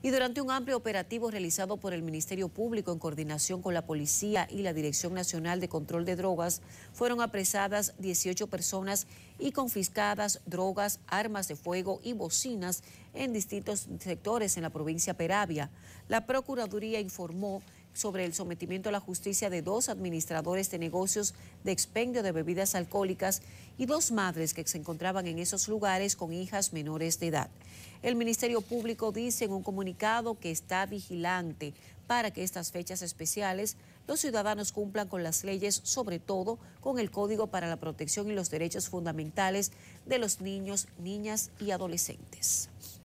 y durante un amplio operativo realizado por el Ministerio Público en coordinación con la Policía y la Dirección Nacional de Control de Drogas, fueron apresadas 18 personas y confiscadas drogas, armas de fuego y bocinas en distintos sectores en la provincia Peravia. La Procuraduría informó sobre el sometimiento a la justicia de dos administradores de negocios de expendio de bebidas alcohólicas y dos madres que se encontraban en esos lugares con hijas menores de edad. El Ministerio Público dice en un comunicado que está vigilante para que estas fechas especiales los ciudadanos cumplan con las leyes, sobre todo con el Código para la Protección y los Derechos Fundamentales de los Niños, Niñas y Adolescentes.